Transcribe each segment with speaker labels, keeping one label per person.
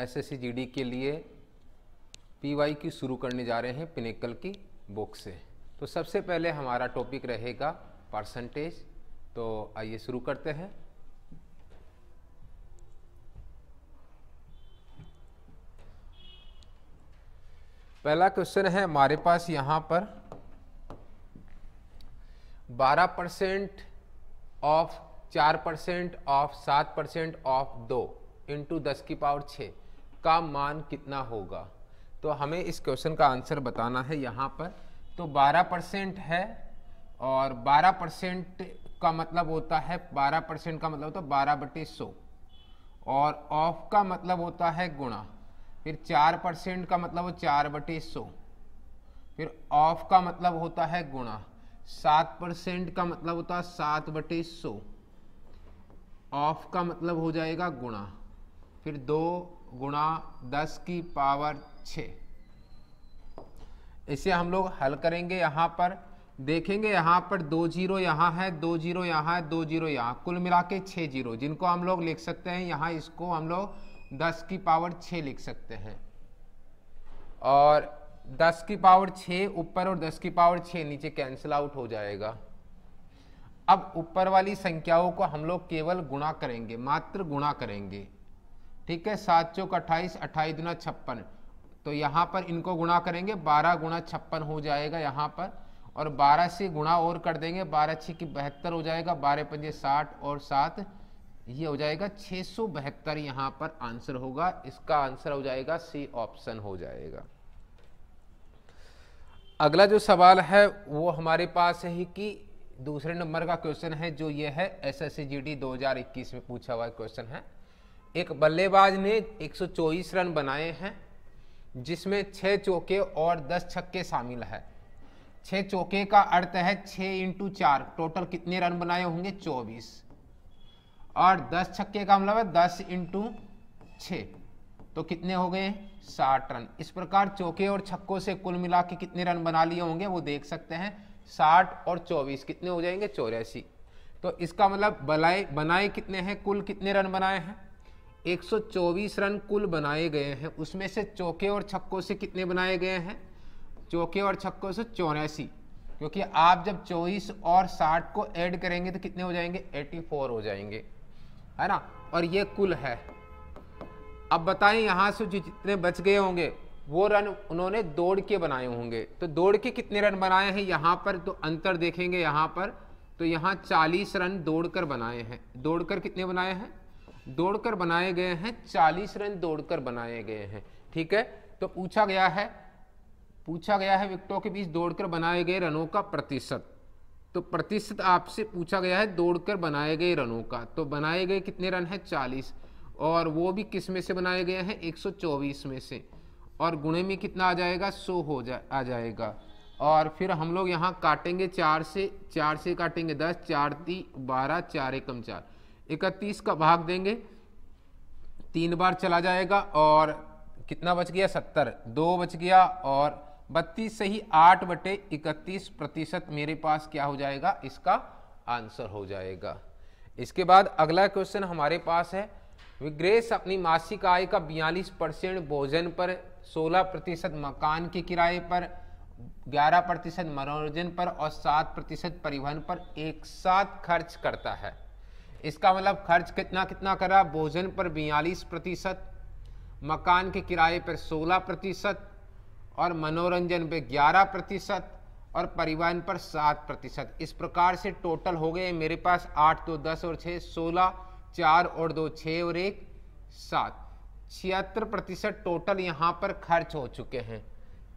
Speaker 1: S S के लिए P की शुरू करने जा रहे हैं पिनेकल की बुक से तो सबसे पहले हमारा टॉपिक रहेगा परसेंटेज तो आइए शुरू करते हैं पहला क्वेश्चन है हमारे पास यहाँ पर 12 percent of 4 percent of 7 percent of 2 into दस की पावर 6 का मान कितना होगा तो हमें इस क्वेश्चन का आंसर बताना है यहाँ पर तो 12 परसेंट है और 12 परसेंट का मतलब होता है 12 परसेंट का मतलब होता है बारह बटे सौ और ऑफ का मतलब होता है गुणा फिर चार परसेंट का मतलब हो चार बटे सौ फिर ऑफ का मतलब होता है गुणा सात परसेंट का मतलब होता है सात बटे सौ ऑफ का मतलब हो जाएगा गुणा फिर दो गुणा दस की पावर छ इसे हम लोग हल करेंगे यहाँ पर देखेंगे यहाँ पर दो जीरो यहाँ है दो जीरो यहाँ है दो जीरो यहाँ कुल मिला के छः जीरो जिनको हम लोग लिख सकते हैं यहाँ इसको हम लोग दस की पावर छः लिख सकते हैं और दस की पावर छः ऊपर और दस की पावर छः नीचे कैंसिल आउट हो जाएगा अब ऊपर वाली संख्याओं को हम लोग केवल गुणा करेंगे मात्र गुणा करेंगे ठीक है सात चौक अट्ठाईस अट्ठाईस दुना छप्पन तो यहाँ पर इनको गुणा करेंगे बारह गुणा छप्पन हो जाएगा यहाँ पर और बारह से गुणा और कर देंगे बारह छः की बहत्तर हो जाएगा बारह पंजे साठ और सात ये हो जाएगा छः सौ बहत्तर यहाँ पर आंसर होगा इसका आंसर हो जाएगा सी ऑप्शन हो जाएगा अगला जो सवाल है वो हमारे पास है कि दूसरे नंबर का क्वेश्चन है जो ये है S S C G D दो में पूछा हुआ क्वेश्चन है एक बल्लेबाज ने 124 रन बनाए हैं जिसमें छः चौके और 10 छक्के शामिल है छः चौके का अर्थ है छः इंटू चार टोटल कितने रन बनाए होंगे 24 और 10 छक्के का मतलब है 10 इंटू छ तो कितने हो गए 60 रन इस प्रकार चौके और छक्कों से कुल मिला के कितने रन बना लिए होंगे वो देख सकते हैं 60 और 24 कितने हो जाएंगे चौरासी तो इसका मतलब बलाए बनाए कितने हैं कुल कितने रन बनाए हैं 124 रन कुल बनाए गए हैं उसमें से चौके और छक्कों से कितने बनाए गए हैं चौके और छक्कों से चौरासी क्योंकि आप जब चौबीस और साठ को ऐड करेंगे तो कितने हो जाएंगे 84 हो जाएंगे है ना और ये कुल है अब बताएं यहाँ से जितने बच गए होंगे वो रन उन्होंने दौड़ के बनाए होंगे तो दौड़ के कितने रन बनाए हैं यहाँ पर तो अंतर देखेंगे यहाँ पर तो यहाँ 40 रन दौड़ कर बनाए हैं दौड़ कर कितने बनाए हैं दौड़कर बनाए गए हैं चालीस रन दौड़कर बनाए गए हैं ठीक है तो पूछा गया है पूछा गया है विकटों के बीच दौड़कर बनाए गए रनों का प्रतिशत तो प्रतिशत आपसे पूछा गया है दौड़कर बनाए गए रनों का तो बनाए गए कितने रन है चालीस और वो भी किस में से बनाए गए हैं चौबीस में से और गुणे में कितना आ जाएगा सो हो जा आ जाएगा और फिर हम लोग यहाँ काटेंगे चार से चार से काटेंगे दस चार ती बारह चार एकम चार इकतीस का भाग देंगे तीन बार चला जाएगा और कितना बच गया सत्तर दो बच गया और बत्तीस से ही आठ बटे इकतीस प्रतिशत मेरे पास क्या हो जाएगा इसका आंसर हो जाएगा इसके बाद अगला क्वेश्चन हमारे पास है विग्रेस अपनी मासिक आय का बयालीस परसेंट भोजन पर सोलह प्रतिशत मकान के किराए पर ग्यारह प्रतिशत मनोरंजन पर और सात प्रतिशत परिवहन पर एक साथ खर्च करता है इसका मतलब खर्च कितना कितना करा भोजन पर बयालीस प्रतिशत मकान के किराए पर सोलह प्रतिशत और मनोरंजन पे ग्यारह प्रतिशत और परिवहन पर सात प्रतिशत इस प्रकार से टोटल हो गए मेरे पास आठ दो दस और छः सोलह चार और दो छः और एक सात छिहत्तर प्रतिशत टोटल यहाँ पर खर्च हो चुके हैं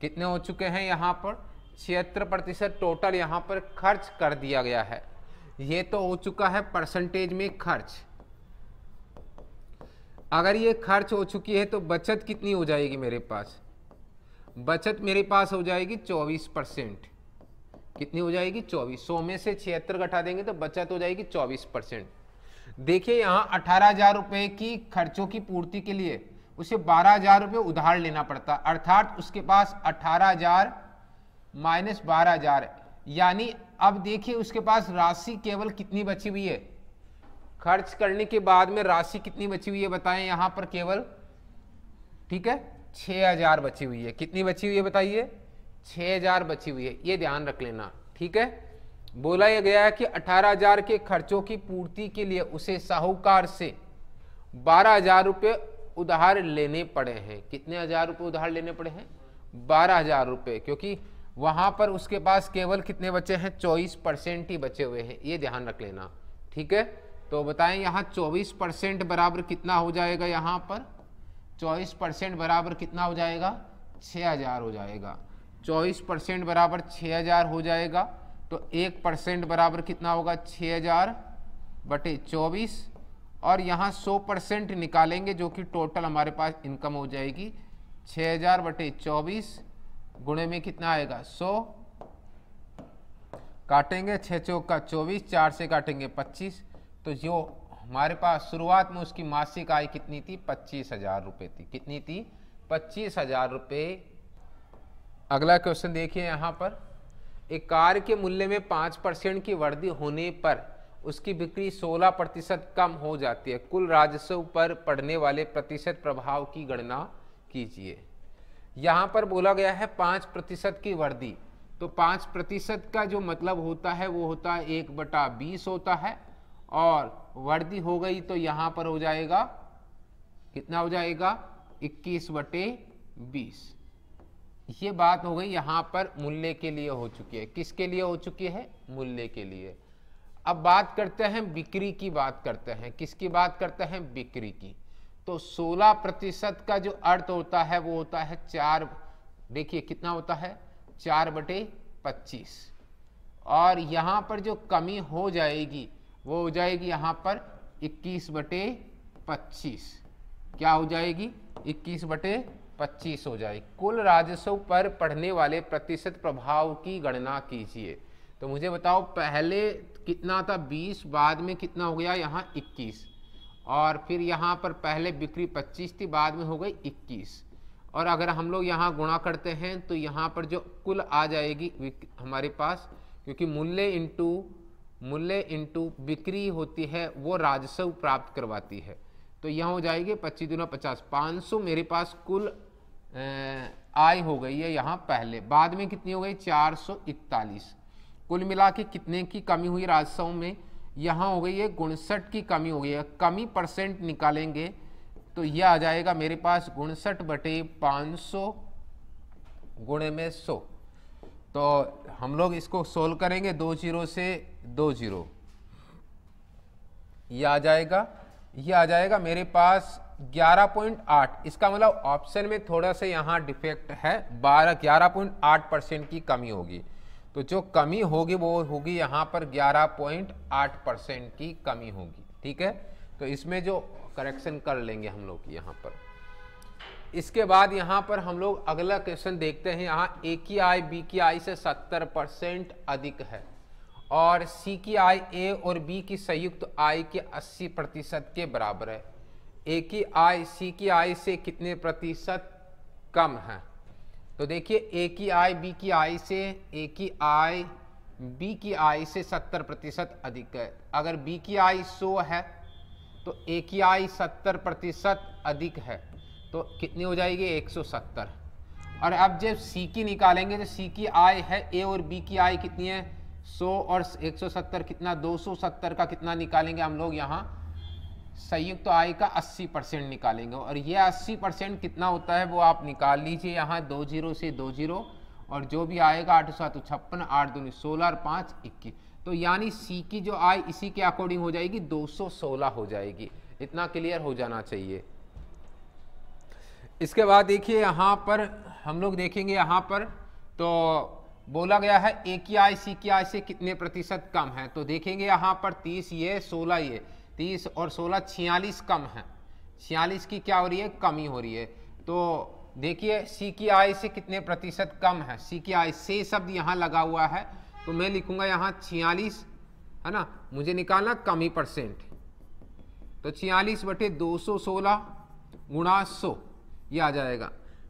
Speaker 1: कितने हो चुके हैं यहाँ पर छिहत्तर प्रतिशत टोटल यहाँ पर खर्च कर दिया गया है ये तो हो चुका है परसेंटेज में खर्च अगर ये खर्च हो चुकी है तो बचत कितनी हो जाएगी मेरे पास बचत मेरे पास हो जाएगी 24 परसेंट कितनी हो जाएगी 24 सौ में से छिहत्तर घटा देंगे तो बचत हो जाएगी 24 परसेंट देखिए यहां अठारह हजार रुपए की खर्चों की पूर्ति के लिए उसे बारह हजार रुपये उधार लेना पड़ता अर्थात उसके पास अठारह हजार माइनस बारह हजार यानी अब देखिए उसके पास राशि केवल कितनी बची हुई है खर्च करने के बाद में राशि कितनी बची हुई है बताएं यहां पर केवल ठीक है छः हजार बची हुई है कितनी बची हुई है बताइए छः हजार बची हुई है ये ध्यान रख लेना ठीक है बोला यह गया है कि अठारह हजार के खर्चों की पूर्ति के लिए उसे साहूकार से बारह हजार रुपये उधार लेने पड़े हैं कितने हजार रुपये उधार लेने पड़े हैं बारह हजार रुपये क्योंकि वहाँ पर उसके पास केवल कितने बचे हैं चौबीस परसेंट ही बचे हुए हैं ये ध्यान रख लेना ठीक है तो बताएं यहाँ चौबीस परसेंट बराबर कितना हो जाएगा यहाँ पर चौबीस परसेंट बराबर कितना हो जाएगा छः हज़ार हो जाएगा चौबीस परसेंट बराबर छः हज़ार हो जाएगा तो एक परसेंट बराबर कितना होगा छः हज़ार बटे चौबीस और यहाँ सौ परसेंट निकालेंगे जो कि टोटल हमारे पास इनकम हो जाएगी छः हज़ार बटे चौबीस गुणे में कितना आएगा सौ काटेंगे छः चौक का चौबीस चार से काटेंगे पच्चीस तो जो हमारे पास शुरुआत में उसकी मासिक आय कितनी थी पच्चीस हजार रुपये थी कितनी थी पच्चीस हजार रुपये अगला क्वेश्चन देखिए यहाँ पर एक कार के मूल्य में पाँच परसेंट की वृद्धि होने पर उसकी बिक्री सोलह प्रतिशत कम हो जाती है कुल राजस्व पर पड़ने वाले प्रतिशत प्रभाव की गणना कीजिए यहाँ पर बोला गया है पाँच प्रतिशत की वर्दी तो पाँच प्रतिशत का जो मतलब होता है वो होता है एक बटा बीस होता है और वर्दी हो गई तो यहाँ पर हो जाएगा कितना हो जाएगा इक्कीस बटे बीस ये बात हो गई यहाँ पर मूल्य के लिए हो चुकी है किसके लिए हो चुकी है मूल्य के लिए अब बात करते हैं बिक्री की बात करते हैं किसकी बात करते हैं बिक्री की तो 16 प्रतिशत का जो अर्थ होता है वो होता है चार देखिए कितना होता है चार बटे पच्चीस और यहाँ पर जो कमी हो जाएगी वो हो जाएगी यहाँ पर 21 बटे पच्चीस क्या हो जाएगी 21 बटे पच्चीस हो जाएगी कुल राजस्व पर पढ़ने वाले प्रतिशत प्रभाव की गणना कीजिए तो मुझे बताओ पहले कितना था 20 बाद में कितना हो गया यहाँ इक्कीस और फिर यहाँ पर पहले बिक्री 25 थी बाद में हो गई 21 और अगर हम लोग यहाँ गुणा करते हैं तो यहाँ पर जो कुल आ जाएगी हमारे पास क्योंकि मूल्य इंटू मूल्य इंटू बिक्री होती है वो राजस्व प्राप्त करवाती है तो यह हो जाएगी पच्चीस दिनों पचास पाँच सौ मेरे पास कुल आय हो गई है यहाँ पहले बाद में कितनी हो गई चार सौ इकतालीस कुल मिला के कितने की कमी हुई राजस्व में यहाँ हो गई है गुणसठ की कमी हो गई है कमी परसेंट निकालेंगे तो यह आ जाएगा मेरे पास गुणसठ बटे पाँच सौ गुणे में सौ तो हम लोग इसको सोल्व करेंगे दो जीरो से दो जीरो ये आ जाएगा ये आ जाएगा मेरे पास 11.8 इसका मतलब ऑप्शन में थोड़ा सा यहाँ डिफेक्ट है 12 11.8 परसेंट की कमी होगी तो जो कमी होगी वो होगी यहाँ पर 11.8 परसेंट की कमी होगी ठीक है तो इसमें जो करेक्शन कर लेंगे हम लोग यहाँ पर इसके बाद यहाँ पर हम लोग अगला क्वेश्चन देखते हैं यहाँ ए की आई बी की आई से 70 परसेंट अधिक है और सी की आई ए और बी की संयुक्त आई के 80 प्रतिशत के बराबर है ए की आई सी की आई से कितने प्रतिशत कम है तो देखिए ए की आय बी की आय से ए की आय बी की आय से 70 प्रतिशत अधिक है अगर बी की आय 100 है तो ए की आय 70 प्रतिशत अधिक है तो कितनी हो जाएगी 170 और अब जब सी की निकालेंगे तो सी की आय है ए और बी की आय कितनी है 100 और 170 कितना 270 का कितना निकालेंगे हम लोग यहाँ संयुक्त तो आय का 80 परसेंट निकालेंगे और ये 80 परसेंट कितना होता है वो आप निकाल लीजिए यहाँ दो जीरो से दो जीरो और जो भी आएगा आठ सात छप्पन आठ दो सोलह और पाँच इक्कीस तो यानी सी की जो आय इसी के अकॉर्डिंग हो जाएगी 216 हो जाएगी इतना क्लियर हो जाना चाहिए इसके बाद देखिए यहाँ पर हम लोग देखेंगे यहाँ पर तो बोला गया है ए की आय सी की आय से कितने प्रतिशत कम है तो देखेंगे यहाँ पर तीस ये सोलह ये तीस और सोलह छियालीस कम है छियालीस की क्या हो रही है कमी हो रही है तो देखिए सी की आय से कितने प्रतिशत कम है सी की आय से शब्द यहाँ लगा हुआ है तो मैं लिखूंगा यहाँ छियालीस है ना मुझे निकालना कमी परसेंट तो छियालीस बटे दो सौ सोलह गुणा सौ ये आ जाएगा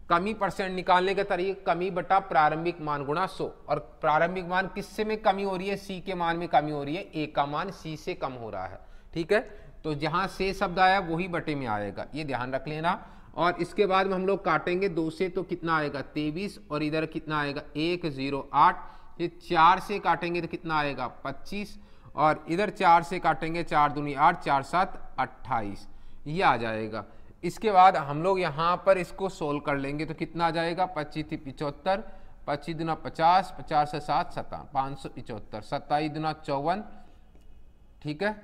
Speaker 1: कमी परसेंट निकालने का तरीके कमी बटा प्रारंभिक मान गुणा सौ और प्रारंभिक मान किससे में कमी हो रही है सी के मान में कमी हो रही है ए का मान सी से कम हो रहा है ठीक है तो जहाँ से शब्द आया वही बटे में आएगा ये ध्यान रख लेना और इसके बाद में हम लोग काटेंगे दो से तो कितना आएगा तेईस और इधर कितना आएगा एक जीरो आठ ये चार से काटेंगे तो कितना आएगा पच्चीस और इधर चार से काटेंगे चार दूनी आठ चार सात अट्ठाईस ये आ जाएगा इसके बाद हम लोग यहाँ पर इसको सोल्व कर लेंगे तो कितना आ जाएगा पच्चीस पिचहत्तर पच्चीस दुना पचास पचास से सात सत्ता पाँच सौ पिचहत्तर सत्ताईस दुना चौवन ठीक है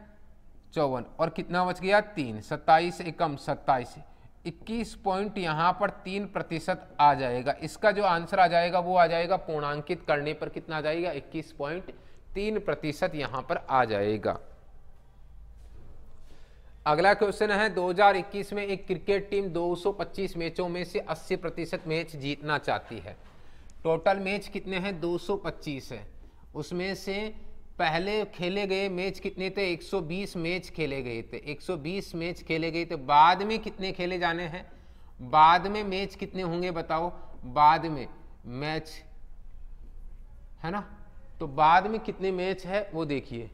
Speaker 1: चौवन और कितना बच गया तीन सत्ताईस एकम सत्ताईस इक्कीस पॉइंट यहाँ पर तीन प्रतिशत आ जाएगा इसका जो आंसर आ जाएगा वो आ जाएगा पूर्णांकित करने पर कितना आ जाएगा इक्कीस पॉइंट तीन प्रतिशत यहाँ पर आ जाएगा अगला क्वेश्चन है 2021 में एक क्रिकेट टीम 225 मैचों में से 80 प्रतिशत मैच जीतना चाहती है टोटल मैच कितने हैं 225 है उसमें से पहले खेले गए मैच कितने थे 120 मैच खेले गए थे 120 मैच खेले गए थे बाद में कितने खेले जाने हैं बाद में मैच कितने होंगे बताओ बाद में मैच है ना तो बाद में कितने मैच है वो देखिए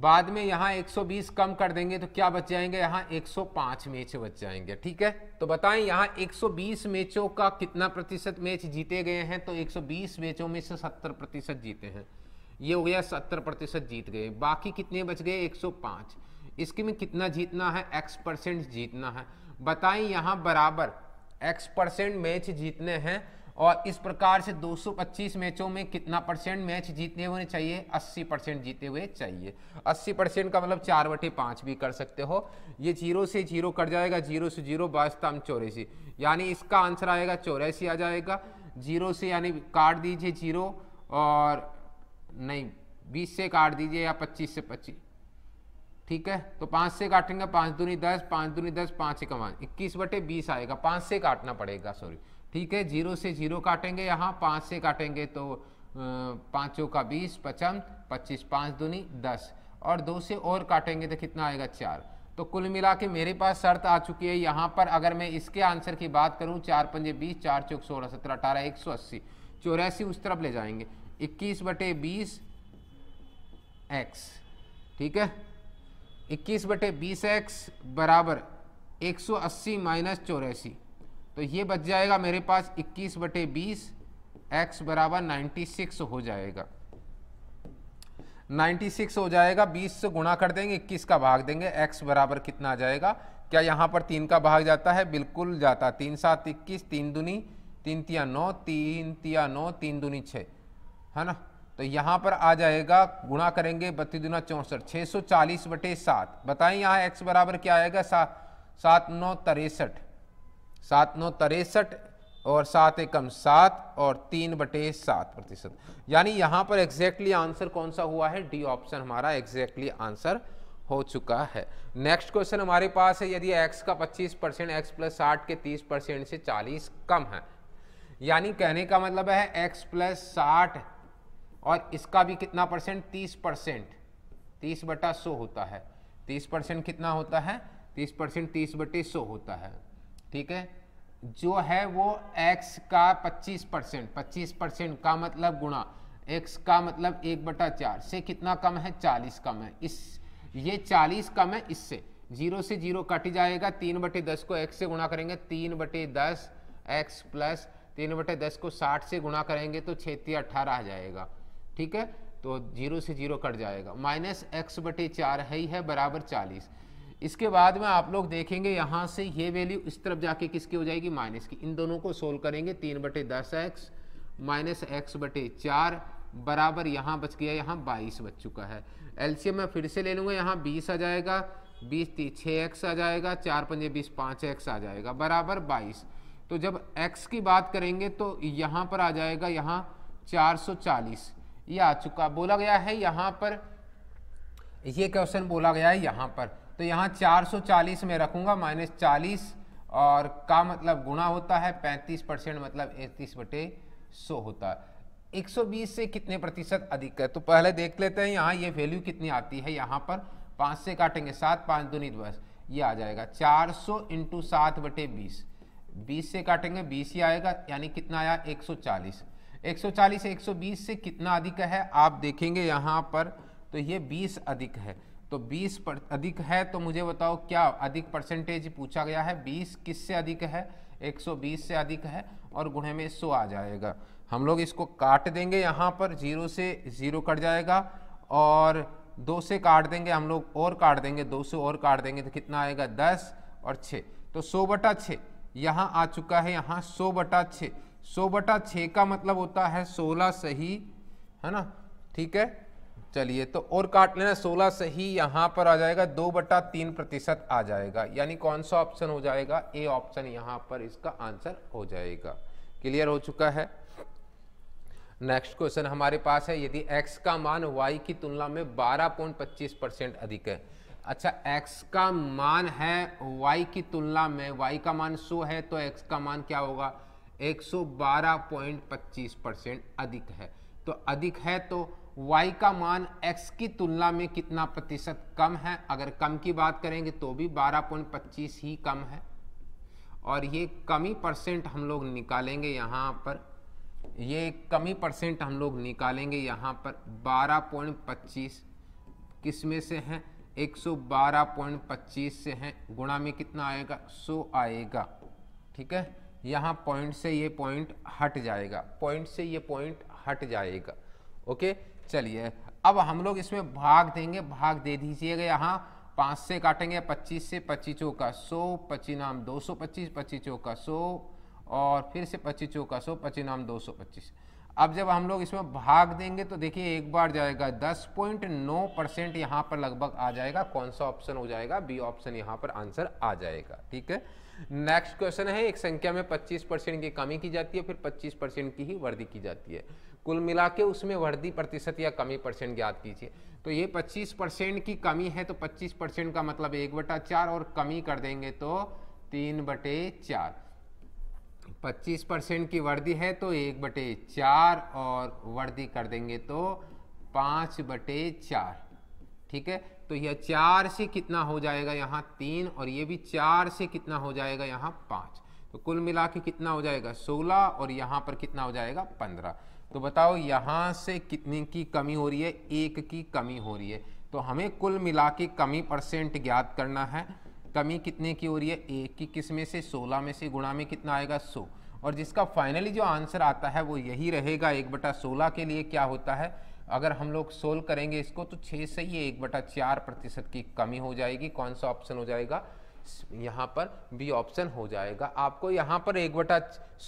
Speaker 1: बाद में यहाँ 120 कम कर देंगे तो क्या बच जाएंगे यहाँ 105 मैच बच जाएंगे ठीक है तो बताएं यहाँ 120 मैचों का कितना प्रतिशत मैच जीते गए हैं तो 120 मैचों में से 70 प्रतिशत जीते हैं ये हो गया 70 प्रतिशत जीत गए बाकी कितने बच गए 105 इसके में कितना जीतना है एक्स परसेंट जीतना है बताएं यहाँ बराबर एक्स परसेंट मैच जीतने हैं और इस प्रकार से 225 मैचों में कितना परसेंट मैच जीतने हुए चाहिए 80 परसेंट जीते हुए चाहिए 80 परसेंट का मतलब चार बटे पाँच भी कर सकते हो ये जीरो से जीरो कट जाएगा जीरो से जीरो बास्तम चौरासी यानी इसका आंसर आएगा चौरासी आ जाएगा जीरो से यानी काट दीजिए जीरो और नहीं बीस से काट दीजिए या पच्चीस से पच्चीस ठीक है तो पाँच से काटेंगे पाँच दूनी दस पाँच दूनी दस पाँच कमान इक्कीस बटे बीस आएगा पाँच से काटना पड़ेगा सॉरी ठीक है जीरो से जीरो काटेंगे यहाँ पाँच से काटेंगे तो पाँचों का बीस पचम पच्चीस पाँच दूनी दस और दो से और काटेंगे तो कितना आएगा चार तो कुल मिला के मेरे पास शर्त आ चुकी है यहाँ पर अगर मैं इसके आंसर की बात करूँ चार पंजे बीस चार चौक सोलह सत्रह अठारह एक सौ अस्सी चौरासी उस तरफ ले जाएंगे इक्कीस बटे बीस एक्स ठीक है इक्कीस बटे बीस एक्स बराबर एक सौ अस्सी माइनस चौरासी तो ये बच जाएगा मेरे पास 21 बटे बीस एक्स बराबर नाइन्टी हो जाएगा 96 हो जाएगा 20 से गुणा कर देंगे 21 का भाग देंगे x बराबर कितना आ जाएगा क्या यहाँ पर तीन का भाग जाता है बिल्कुल जाता तीन सात इक्कीस तीन दुनी तीन तिया नौ तीन तिया नौ तीन दुनी छः है ना तो यहाँ पर आ जाएगा गुणा करेंगे बत्तीस दुना चौंसठ छः सौ चालीस बटे सात बताएं यहाँ x बराबर क्या आएगा सात सात नौ तिरसठ सात नौ तिरसठ और सात एकम सात और तीन बटे सात प्रतिशत यानी यहाँ पर एग्जैक्टली आंसर कौन सा हुआ है डी ऑप्शन हमारा एग्जैक्टली आंसर हो चुका है नेक्स्ट क्वेश्चन हमारे पास है यदि एक्स का 25 परसेंट एक्स प्लस साठ के 30 परसेंट से 40 कम है यानी कहने का मतलब है एक्स प्लस साठ और इसका भी कितना परसेंट 30 परसेंट तीस बटा सो होता है 30 परसेंट कितना होता है 30 परसेंट तीस बटे सो होता है ठीक है जो है वो x का 25 परसेंट पच्चीस परसेंट का मतलब गुणा x का मतलब एक बटा चार से कितना कम है 40 कम है इस ये 40 कम है इससे जीरो से जीरो कट जाएगा तीन बटे दस को x से गुणा करेंगे तीन बटे दस एक्स प्लस तीन बटे दस को 60 से गुणा करेंगे तो छेती अट्ठारह आ जाएगा ठीक है तो जीरो से जीरो कट जाएगा माइनस एक्स बटे चार है ही है बराबर चालीस इसके बाद में आप लोग देखेंगे यहाँ से ये वैल्यू इस तरफ जाके किसकी हो जाएगी माइनस की इन दोनों को सोल्व करेंगे तीन बटे दस एक्स माइनस एक्स बटे चार बराबर यहाँ बच गया यहाँ बाईस बच चुका है एलसीएम मैं फिर से ले लूँगा यहाँ बीस आ जाएगा बीस तीस छः एक्स आ जाएगा चार पंजे बीस पाँच एक्स आ जाएगा बराबर बाईस तो जब एक्स की बात करेंगे तो यहाँ पर आ जाएगा यहाँ चार सौ चालीस ये आ चुका बोला गया है यहाँ पर ये क्वेश्चन बोला गया है यहाँ पर तो यहाँ 440 में रखूँगा माइनस चालीस और का मतलब गुणा होता है 35 परसेंट मतलब इकतीस बटे सौ होता है 120 से कितने प्रतिशत अधिक है तो पहले देख लेते हैं यहाँ ये वैल्यू कितनी आती है यहाँ पर पाँच से काटेंगे सात पाँच दूनी दस ये आ जाएगा चार सौ इंटू सात बटे बीस बीस से काटेंगे बीस ही आएगा यानी कितना आया 140 140 से 120 से कितना अधिक है आप देखेंगे यहाँ पर तो ये 20 अधिक है तो 20 पर अधिक है तो मुझे बताओ क्या अधिक परसेंटेज पूछा गया है 20 किस से अधिक है 120 से अधिक है और गुणे में 100 आ जाएगा हम लोग इसको काट देंगे यहाँ पर जीरो से ज़ीरो कट जाएगा और दो से काट देंगे हम लोग और काट देंगे दो से और काट देंगे तो कितना आएगा दस और छः तो सौ बटा छः यहाँ आ चुका है यहाँ सौ बटा छः सौ बटा छः का मतलब होता है सोलह सही है ना ठीक है चलिए तो और काट लेना सोलह से ही यहाँ पर आ जाएगा दो बटा तीन प्रतिशत आ जाएगा यानी कौन सा ऑप्शन हो जाएगा ए ऑप्शन यहाँ पर इसका आंसर हो जाएगा क्लियर हो चुका है नेक्स्ट क्वेश्चन हमारे पास है यदि एक्स का मान वाई की तुलना में बारह पॉइंट पच्चीस परसेंट अधिक है अच्छा एक्स का मान है वाई की तुलना में वाई का मान सो है तो एक्स का मान क्या होगा एक अधिक है तो अधिक है तो y का मान x की तुलना में कितना प्रतिशत कम है अगर कम की बात करेंगे तो भी बारह पॉइंट पच्चीस ही कम है और ये कमी परसेंट हम लोग निकालेंगे यहाँ पर ये कमी परसेंट हम लोग निकालेंगे यहाँ पर बारह पॉइंट पच्चीस किस में से हैं एक सौ बारह पॉइंट पच्चीस से हैं गुणा में कितना आएगा सो आएगा ठीक है यहाँ पॉइंट से ये पॉइंट हट जाएगा पॉइंट से ये पॉइंट हट जाएगा ओके चलिए अब हम लोग इसमें भाग देंगे भाग दे दीजिएगा यहाँ पाँच से काटेंगे पच्चीस से पच्चीसों का सौ पच्चीनाम दो सौ पच्चीस पच्चीसों का सौ और फिर से पच्चीसों का सौ नाम दो सौ पच्चीस अब जब हम लोग इसमें भाग देंगे तो देखिए एक बार जाएगा दस पॉइंट नौ परसेंट यहाँ पर लगभग आ जाएगा कौन सा ऑप्शन हो जाएगा बी ऑप्शन यहाँ पर आंसर आ जाएगा ठीक है नेक्स्ट क्वेश्चन है एक संख्या में पच्चीस परसेंट की कमी की जाती है फिर पच्चीस परसेंट की ही वृद्धि की जाती है कुल मिला के उसमें वर्दी प्रतिशत या कमी परसेंट ज्ञात कीजिए तो ये 25 परसेंट की कमी है तो 25 परसेंट का मतलब एक बटा चार और कमी कर देंगे तो तीन बटे चार पच्चीस परसेंट की वर्दी है तो एक बटे चार और वर्दी कर देंगे तो पाँच बटे चार ठीक है तो यह चार से कितना हो जाएगा यहाँ तीन और ये भी चार से कितना हो जाएगा यहाँ पाँच तो कुल मिला के कितना हो जाएगा सोलह और यहाँ पर कितना हो जाएगा पंद्रह तो बताओ यहाँ से कितने की कमी हो रही है एक की कमी हो रही है तो हमें कुल मिला के कमी परसेंट ज्ञात करना है कमी कितने की हो रही है एक की किस में से सोलह में से गुणा में कितना आएगा सो और जिसका फाइनली जो आंसर आता है वो यही रहेगा एक बटा सोलह के लिए क्या होता है अगर हम लोग सोल्व करेंगे इसको तो छः से ही एक बटा चार प्रतिशत की कमी हो जाएगी कौन सा ऑप्शन हो जाएगा यहाँ पर बी ऑप्शन हो जाएगा आपको यहाँ पर एक बटा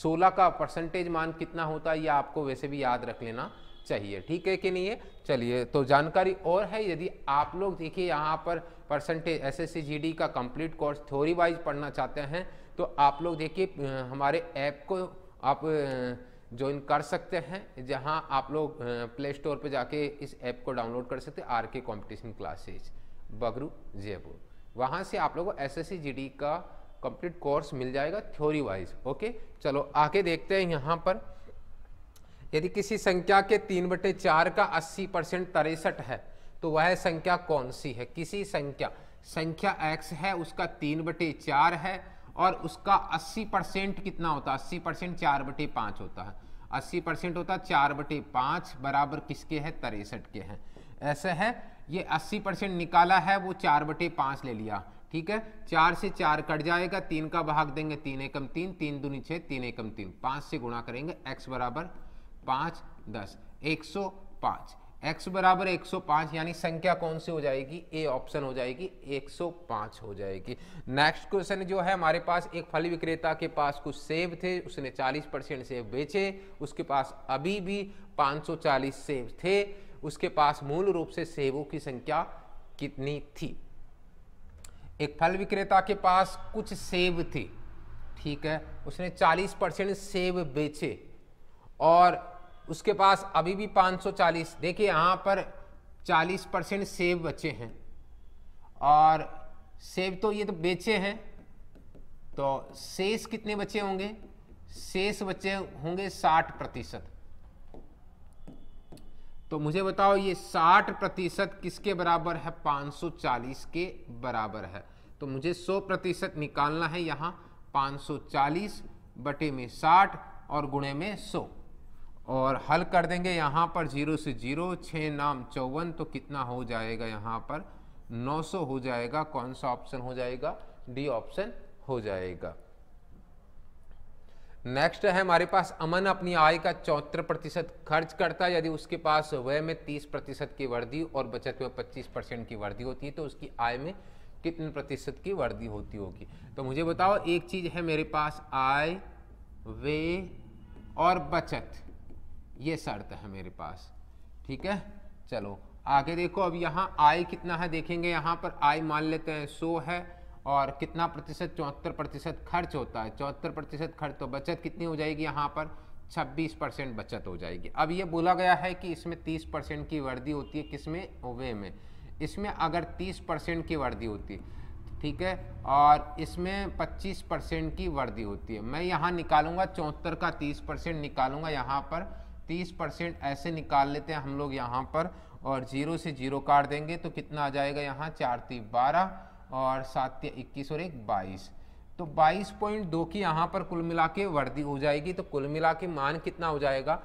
Speaker 1: सोलह का परसेंटेज मान कितना होता है यह आपको वैसे भी याद रख लेना चाहिए ठीक है कि नहीं है चलिए तो जानकारी और है यदि आप लोग देखिए यहाँ पर परसेंटेज एस एस का कंप्लीट कोर्स थ्योरी वाइज पढ़ना चाहते हैं तो आप लोग देखिए हमारे ऐप को आप ज्वाइन कर सकते हैं जहाँ आप लोग प्ले स्टोर पर जाके इस ऐप को डाउनलोड कर सकते हैं आर के कॉम्पिटिशन क्लासेज बगरू जयपुर वहाँ से आप लोगों को एस एस का कंप्लीट कोर्स मिल जाएगा थ्योरी वाइज ओके चलो आगे देखते हैं यहाँ पर यदि किसी संख्या के तीन बटे चार का अस्सी परसेंट तिरसठ है तो वह संख्या कौन सी है किसी संख्या संख्या x है उसका तीन बटे चार है और उसका 80 परसेंट कितना होता है अस्सी परसेंट चार बटे पाँच होता है 80 परसेंट होता है चार बटे पाँच बराबर किसके है तिरसठ के हैं ऐसे है ये 80 परसेंट निकाला है वो चार बटे पांच ले लिया ठीक है चार से चार कट जाएगा तीन का भाग देंगे तीन एकम तीन तीन दूनी छह तीन एकम तीन पांच से गुणा करेंगे एक्स बराबर पांच दस एक सौ पांच एक्स बराबर 105 यानी संख्या कौन सी हो जाएगी ए ऑप्शन हो जाएगी 105 हो जाएगी नेक्स्ट क्वेश्चन जो है हमारे पास एक फल विक्रेता के पास कुछ सेब थे उसने 40 परसेंट सेब बेचे उसके पास अभी भी 540 सेब थे उसके पास मूल रूप से सेबों की संख्या कितनी थी एक फल विक्रेता के पास कुछ सेब थे ठीक है उसने 40 परसेंट सेब बेचे और उसके पास अभी भी 540 देखिए यहाँ पर 40 परसेंट सेब बचे हैं और सेब तो ये तो बेचे हैं तो शेष कितने बचे होंगे शेष बचे होंगे 60 प्रतिशत तो मुझे बताओ ये 60 प्रतिशत किसके बराबर है 540 के बराबर है तो मुझे 100 प्रतिशत निकालना है यहाँ 540 बटे में 60 और गुणे में 100 और हल कर देंगे यहाँ पर जीरो से जीरो छः नाम चौवन तो कितना हो जाएगा यहाँ पर 900 हो जाएगा कौन सा ऑप्शन हो जाएगा डी ऑप्शन हो जाएगा नेक्स्ट है हमारे पास अमन अपनी आय का चौहत्तर प्रतिशत खर्च करता है यदि उसके पास व्यय में तीस प्रतिशत की वृद्धि और बचत में पच्चीस परसेंट की वृद्धि होती है तो उसकी आय में कितने प्रतिशत की वृद्धि होती होगी तो मुझे बताओ एक चीज़ है मेरे पास आय व्यय और बचत ये शर्त है मेरे पास ठीक है चलो आगे देखो अब यहाँ आय कितना है देखेंगे यहाँ पर आय मान लेते हैं सो है और कितना प्रतिशत चौहत्तर प्रतिशत खर्च होता है चौहत्तर प्रतिशत खर्च तो बचत कितनी हो जाएगी यहाँ पर 26 परसेंट बचत हो जाएगी अब ये बोला गया है कि इसमें 30 परसेंट की वर्दी होती है किसमें वे में इसमें अगर 30 परसेंट की वर्दी होती है ठीक है और इसमें 25 परसेंट की वर्दी होती है मैं यहाँ निकालूंगा चौहत्तर का 30 परसेंट निकालूंगा यहाँ पर 30 परसेंट ऐसे निकाल लेते हैं हम लोग यहाँ पर और जीरो से जीरो काट देंगे तो कितना आ जाएगा यहाँ चार तीस बारह और सात इक्कीस और एक बाईस तो बाईस पॉइंट दो की यहाँ पर कुल मिला के वर्दी हो जाएगी तो कुल मिला के मान कितना हो जाएगा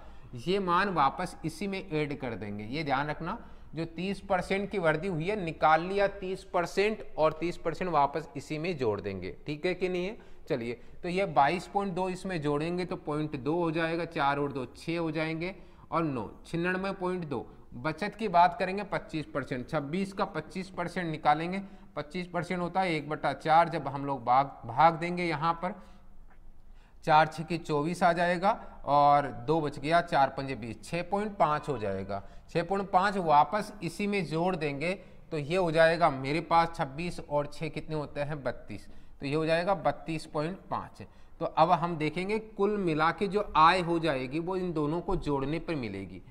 Speaker 1: ये मान वापस इसी में ऐड कर देंगे ये ध्यान रखना जो 30 परसेंट की वर्दी हुई है निकाल लिया 30 परसेंट और 30 परसेंट वापस इसी में जोड़ देंगे ठीक है कि नहीं है चलिए तो ये 22.2 इसमें जोड़ेंगे तो पॉइंट दो हो जाएगा चार और दो छः हो जाएंगे और नौ छिन्नवे पॉइंट दो बचत की बात करेंगे 25 परसेंट छब्बीस का 25 परसेंट निकालेंगे पच्चीस परसेंट होता है एक बटा चार जब हम लोग भाग भाग देंगे यहाँ पर चार छः की चौबीस आ जाएगा और दो बच गया चार पंजे बीस छः पॉइंट पाँच हो जाएगा छः पॉइंट पाँच वापस इसी में जोड़ देंगे तो ये हो जाएगा मेरे पास छब्बीस और छः कितने होते हैं बत्तीस तो ये हो जाएगा बत्तीस पॉइंट पाँच तो अब हम देखेंगे कुल मिला के जो आय हो जाएगी वो इन दोनों को जोड़ने पर मिलेगी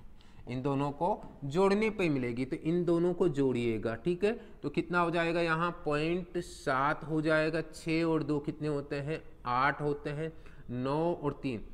Speaker 1: इन दोनों को जोड़ने पे मिलेगी तो इन दोनों को जोड़िएगा ठीक है तो कितना हो जाएगा यहाँ पॉइंट सात हो जाएगा छः और दो कितने होते हैं आठ होते हैं नौ और तीन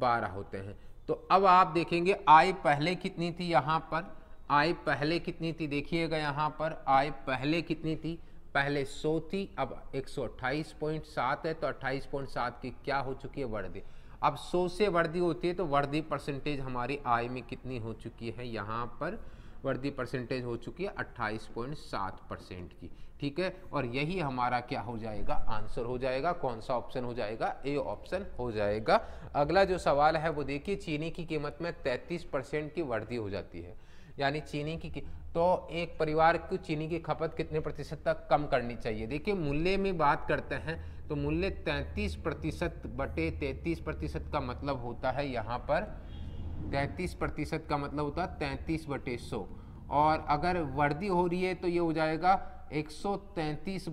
Speaker 1: बारह होते हैं तो अब आप देखेंगे आय पहले कितनी थी यहाँ पर आय पहले कितनी थी देखिएगा यहाँ पर आय पहले कितनी थी पहले 100 थी अब 128.7 है तो 28.7 की क्या हो चुकी है दी अब सौ से वर्दी होती है तो वर्दी परसेंटेज हमारी आय में कितनी हो चुकी है यहाँ पर वर्दी परसेंटेज हो चुकी है 28.7 परसेंट की ठीक है और यही हमारा क्या हो जाएगा आंसर हो जाएगा कौन सा ऑप्शन हो जाएगा ए ऑप्शन हो जाएगा अगला जो सवाल है वो देखिए चीनी की कीमत में 33 परसेंट की वर्दी हो जाती है यानी चीनी की तो एक परिवार को चीनी की खपत कितने प्रतिशत तक कम करनी चाहिए देखिए मूल्य में बात करते हैं तो मूल्य 33 प्रतिशत बटे 33 प्रतिशत का मतलब होता है यहाँ पर 33 प्रतिशत का मतलब होता है तैंतीस बटे सौ और अगर वर्दी हो रही है तो ये हो जाएगा एक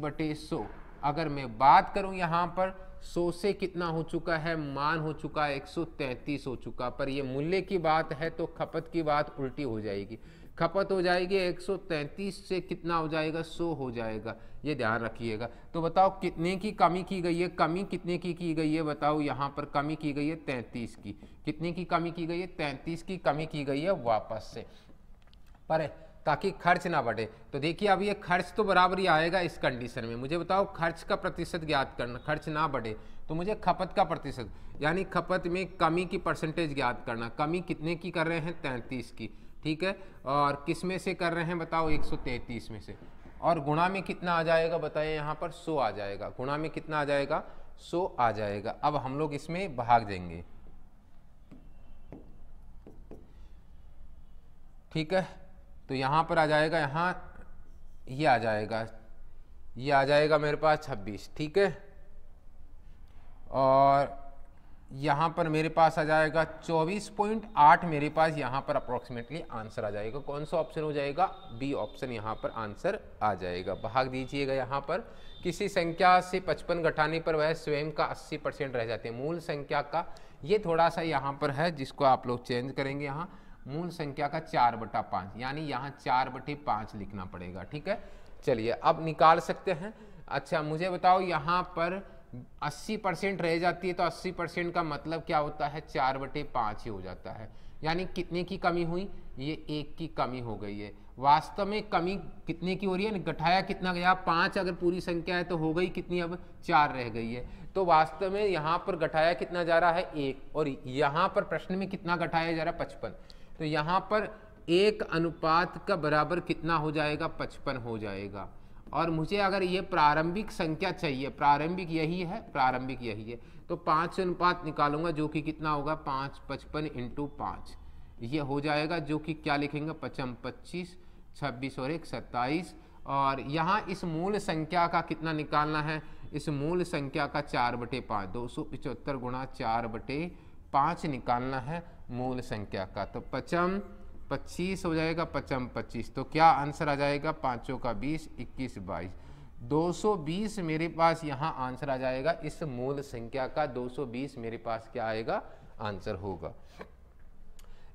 Speaker 1: बटे सौ अगर मैं बात करूँ यहाँ पर सौ से कितना हो चुका है मान हो चुका है 133 हो चुका पर ये मूल्य की बात है तो खपत की बात उल्टी हो जाएगी खपत हो जाएगी 133 से कितना हो जाएगा 100 हो जाएगा ये ध्यान रखिएगा तो बताओ कितने की कमी की गई है कमी कितने की की गई है बताओ यहाँ पर कमी की गई है 33 की कितने की कमी की गई है 33 की कमी की गई है वापस से पर ताकि खर्च ना बढ़े तो देखिए अब ये खर्च तो बराबर ही आएगा इस कंडीशन में मुझे बताओ खर्च का प्रतिशत ज्ञात करना खर्च ना बढ़े तो मुझे खपत का प्रतिशत यानी खपत में कमी की परसेंटेज ज्ञात करना कमी कितने की कर रहे हैं तैंतीस की ठीक है और किस में से कर रहे हैं बताओ तैंतीस में से और गुणा में कितना आ जाएगा बताइए यहाँ पर सो आ जाएगा गुणा में कितना आ जाएगा सो आ जाएगा अब हम लोग इसमें भाग देंगे ठीक है तो यहाँ पर आ जाएगा यहाँ ये आ जाएगा ये आ जाएगा मेरे पास छब्बीस ठीक है और यहाँ पर मेरे पास आ जाएगा चौबीस पॉइंट आठ मेरे पास यहाँ पर अप्रोक्सीमेटली आंसर आ जाएगा कौन सा ऑप्शन हो जाएगा बी ऑप्शन यहाँ पर आंसर आ जाएगा भाग दीजिएगा यहाँ पर किसी संख्या से पचपन घटाने पर वह स्वयं का अस्सी परसेंट रह जाते हैं मूल संख्या का ये थोड़ा सा यहाँ पर है जिसको आप लोग चेंज करेंगे यहाँ मूल संख्या का चार बटा पाँच यानी यहाँ चार बटे पाँच लिखना पड़ेगा ठीक है चलिए अब निकाल सकते हैं अच्छा मुझे बताओ यहाँ पर 80 परसेंट रह जाती है तो 80 परसेंट का मतलब क्या होता है चार बटे पाँच ही हो जाता है यानी कितने की कमी हुई ये एक की कमी हो गई है वास्तव में कमी कितने की हो रही है घटाया कितना गया पाँच अगर पूरी संख्या है तो हो गई कितनी अब चार रह गई है तो वास्तव में यहाँ पर घटाया कितना जा रहा है एक और यहाँ पर प्रश्न में कितना घटाया जा रहा है पचपन तो यहाँ पर एक अनुपात का बराबर कितना हो जाएगा पचपन हो जाएगा और मुझे अगर ये प्रारंभिक संख्या चाहिए प्रारंभिक यही है प्रारंभिक यही है तो पाँच अनुपात निकालूंगा जो कि कितना होगा पाँच पचपन इंटू पाँच ये हो जाएगा जो कि क्या लिखेंगे पचम पच्चीस छब्बीस और एक सत्ताईस और यहाँ इस मूल संख्या का कितना निकालना है इस मूल संख्या का चार बटे पाँच दो सौ पिचहत्तर गुणा चार बटे पाँच निकालना है मूल संख्या का तो पचम पच्चीस हो जाएगा पचम पच्चीस तो क्या आंसर आ जाएगा पाँचों का बीस इक्कीस बाईस दो सौ बीस मेरे पास यहाँ आंसर आ जाएगा इस मूल संख्या का दो सौ बीस मेरे पास क्या आएगा आंसर होगा